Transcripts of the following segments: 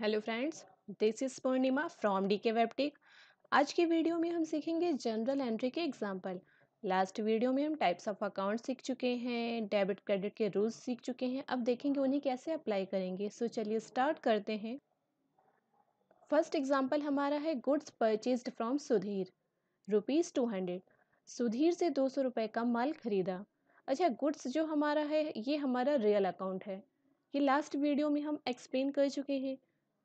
hello friends this is Purnima from D K वेबटेक आज के वीडियो में हम सीखेंगे जनरल एंट्री के एग्जाम्पल लास्ट वीडियो में हम टाइप्स ऑफ अकाउंट सीख चुके हैं डेबिट क्रेडिट के रूल्स सीख चुके हैं अब देखेंगे उन्हें कैसे अप्लाई करेंगे सो चलिए स्टार्ट करते हैं फर्स्ट एग्जाम्पल हमारा है goods purchase from Sudhir rupees two hundred Sudhir से दो सौ रुपये का माल खरीदा अच्छा गुड्स जो हमारा है ये हमारा रियल अकाउंट है ये लास्ट वीडियो में हम एक्सप्लेन कर चुके हैं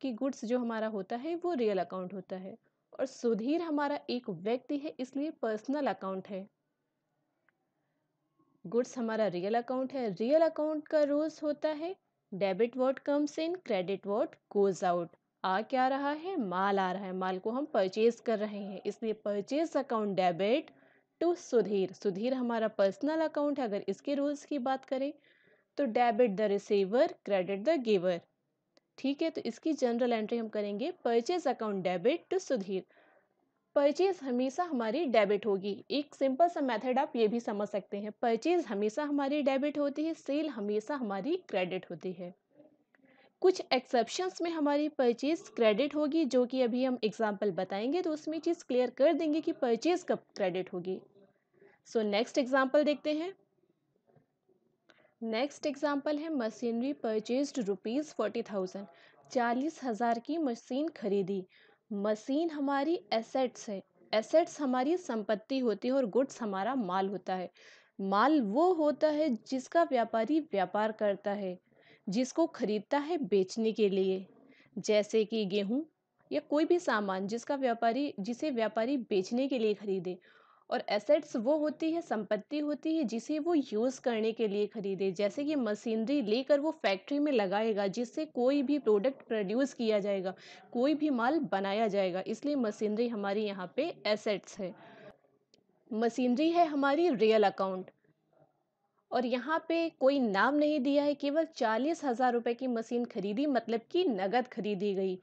कि गुड्स जो हमारा होता है वो रियल अकाउंट होता है और सुधीर हमारा एक व्यक्ति है इसलिए पर्सनल अकाउंट है गुड्स हमारा रियल अकाउंट है रियल अकाउंट का रूल्स होता है debit word comes in credit word goes out आ क्या रहा है माल आ रहा है माल को हम परचेज कर रहे हैं इसलिए purchase account debit to Sudhir Sudhir हमारा पर्सनल अकाउंट है अगर इसके रूल्स की बात करें तो debit the receiver credit the giver ठीक है तो इसकी जनरल एंट्री हम करेंगे purchase account debit to Sudhir purchase हमेशा हमारी डेबिट होगी एक सिंपल सा मेथड आप ये भी समझ सकते हैं परचेज हमेशा हमारी डेबिट होती है सेल हमेशा हमारी क्रेडिट होती है कुछ एक्सेप्शंस में हमारी परचेज क्रेडिट होगी जो कि अभी हम एग्जांपल बताएंगे तो उसमें चीज़ क्लियर कर देंगे कि परचेज कब क्रेडिट होगी सो नेक्स्ट एग्जांपल देखते हैं नेक्स्ट एग्जाम्पल है machinery purchase rupees forty thousand चालीस हज़ार की मशीन खरीदी मशीन हमारी एसेट्स है एसेट्स हमारी संपत्ति होती है और गुड्स हमारा माल होता है माल वो होता है जिसका व्यापारी व्यापार करता है जिसको खरीदता है बेचने के लिए जैसे कि गेहूँ या कोई भी सामान जिसका व्यापारी जिसे व्यापारी बेचने के लिए खरीदे और एसेट्स वो होती है संपत्ति होती है जिसे वो यूज़ करने के लिए खरीदे जैसे कि मशीनरी लेकर वो फैक्ट्री में लगाएगा जिससे कोई भी प्रोडक्ट प्रोड्यूस किया जाएगा कोई भी माल बनाया जाएगा इसलिए मशीनरी हमारी यहाँ पे एसेट्स है मशीनरी है हमारी रियल अकाउंट और यहाँ पे कोई नाम नहीं दिया है केवल चालीस हज़ार रुपये की मशीन खरीदी मतलब कि नगद खरीदी गई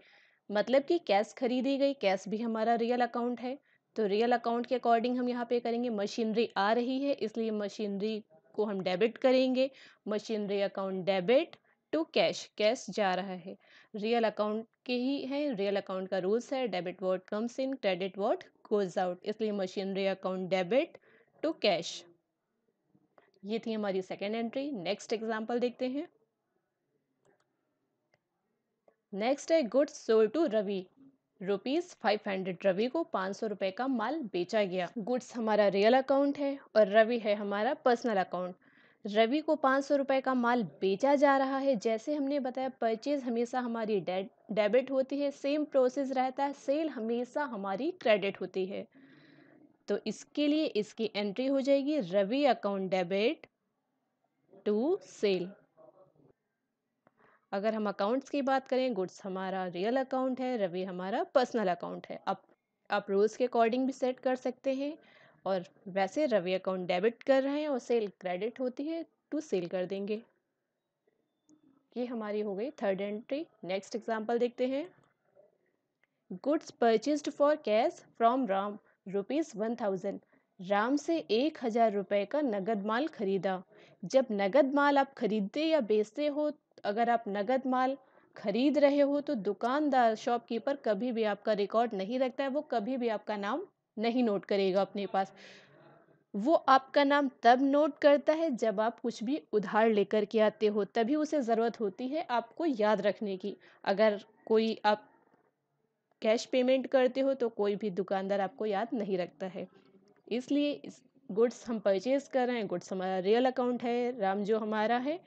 मतलब कि कैश खरीदी गई कैश भी हमारा रियल अकाउंट है तो रियल अकाउंट के अकॉर्डिंग हम यहाँ पे करेंगे मशीनरी आ रही है इसलिए मशीनरी को हम डेबिट करेंगे machinery account debit to cash cash जा रहा है रियल अकाउंट के ही है रियल अकाउंट का रूल्स है debit what comes in credit what goes out इसलिए machinery account debit to cash ये थी हमारी सेकेंड एंट्री नेक्स्ट एग्जाम्पल देखते हैं नेक्स्ट है goods sold to Ravi rupees five hundred Ravi को पाँच सौ रुपए का माल बेचा गया गुड्स हमारा रियल अकाउंट है और रवि है हमारा पर्सनल अकाउंट रवि को पाँच सौ रुपए का माल बेचा जा रहा है जैसे हमने बताया परचेज हमेशा हमारी डेबिट होती है सेम प्रोसेस रहता है सेल हमेशा हमारी क्रेडिट होती है तो इसके लिए इसकी एंट्री हो जाएगी Ravi account debit to sale अगर हम अकाउंट्स की बात करें गुड्स हमारा रियल अकाउंट है रवि हमारा पर्सनल अकाउंट है आप आप रूल्स के अकॉर्डिंग भी सेट कर सकते हैं और वैसे रवि अकाउंट डेबिट कर रहे हैं और सेल क्रेडिट होती है टू तो सेल कर देंगे ये हमारी हो गई थर्ड एंट्री नेक्स्ट एग्जाम्पल देखते हैं goods purchase for cash from Ram rupees one thousand Ram से एक हज़ार रुपये का नगद माल खरीदा जब नगद माल आप खरीदते या बेचते हो अगर आप नगद माल खरीद रहे हो तो दुकानदार शॉपकीपर कभी भी आपका रिकॉर्ड नहीं रखता है वो कभी भी आपका नाम नहीं नोट करेगा अपने पास वो आपका नाम तब नोट करता है जब आप कुछ भी उधार लेकर के आते हो तभी उसे ज़रूरत होती है आपको याद रखने की अगर कोई आप कैश पेमेंट करते हो तो कोई भी दुकानदार आपको याद नहीं रखता है इसलिए इस गुड्स हम परचेज़ कर रहे हैं गुड्स हमारा रियल अकाउंट है राम जो हमारा है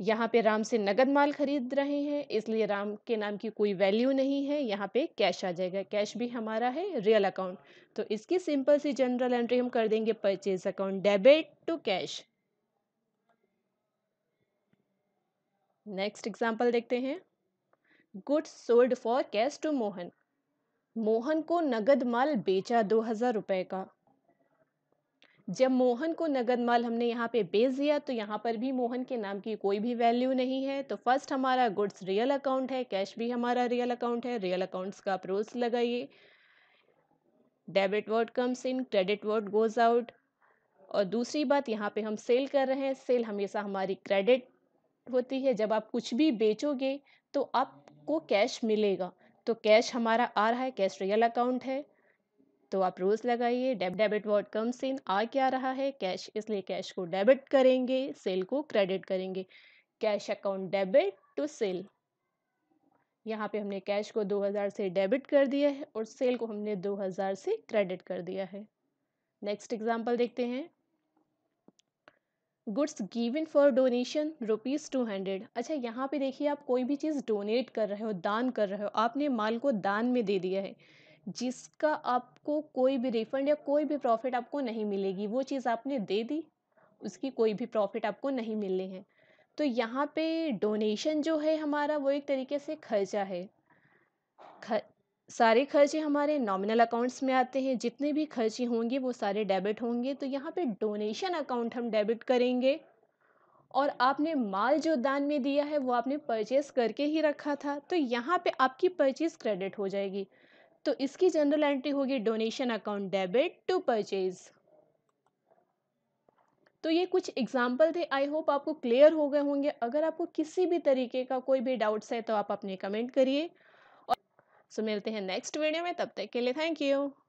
यहाँ पे राम से नगद माल खरीद रहे हैं इसलिए राम के नाम की कोई वैल्यू नहीं है यहाँ पे कैश आ जाएगा कैश भी हमारा है रियल अकाउंट तो इसकी सिंपल सी जनरल एंट्री हम कर देंगे purchase account debit to cash next example देखते हैं goods sold for cash to Mohan Mohan को नगद माल बेचा दो हज़ार रुपये का जब मोहन को नगद माल हमने यहाँ पे बेच दिया तो यहाँ पर भी मोहन के नाम की कोई भी वैल्यू नहीं है तो फर्स्ट हमारा गुड्स रियल अकाउंट है कैश भी हमारा रियल अकाउंट है रियल अकाउंट्स का अप्रोच लगाइए debit word comes in credit word goes out और दूसरी बात यहाँ पे हम सेल कर रहे हैं सेल हमेशा हमारी क्रेडिट होती है जब आप कुछ भी बेचोगे तो आपको कैश मिलेगा तो कैश हमारा आ रहा है कैश रियल अकाउंट है तो आप रोज़ लगाइए डेब डेबिट वर्ड कम्स इन आ क्या रहा है कैश इसलिए कैश को डेबिट करेंगे सेल को क्रेडिट करेंगे cash account debit to sale यहाँ पे हमने कैश को 2000 से डेबिट कर दिया है और सेल को हमने 2000 से क्रेडिट कर दिया है नेक्स्ट एग्जाम्पल देखते हैं goods given for donation rupees two hundred अच्छा यहाँ पे देखिए आप कोई भी चीज़ डोनेट कर रहे हो दान कर रहे हो आपने माल को दान में दे दिया है जिसका आपको कोई भी रिफ़ंड या कोई भी प्रॉफ़िट आपको नहीं मिलेगी वो चीज़ आपने दे दी उसकी कोई भी प्रॉफ़िट आपको नहीं मिलने हैं तो यहाँ पे डोनेशन जो है हमारा वो एक तरीके से खर्चा है ख सारे खर्चे हमारे नॉमिनल अकाउंट्स में आते हैं जितने भी खर्चे होंगे वो सारे डेबिट होंगे तो यहाँ पे डोनेशन अकाउंट हम डेबिट करेंगे और आपने माल जो दान में दिया है वो आपने परचेस करके ही रखा था तो यहाँ पे आपकी परचेस क्रेडिट हो जाएगी तो इसकी जनरल एंट्री होगी donation account debit to purchase तो ये कुछ एग्जाम्पल थे आई होप आपको क्लियर हो गए होंगे अगर आपको किसी भी तरीके का कोई भी डाउट्स है तो आप अपने कमेंट करिए और सो मिलते हैं नेक्स्ट वीडियो में तब तक के लिए थैंक यू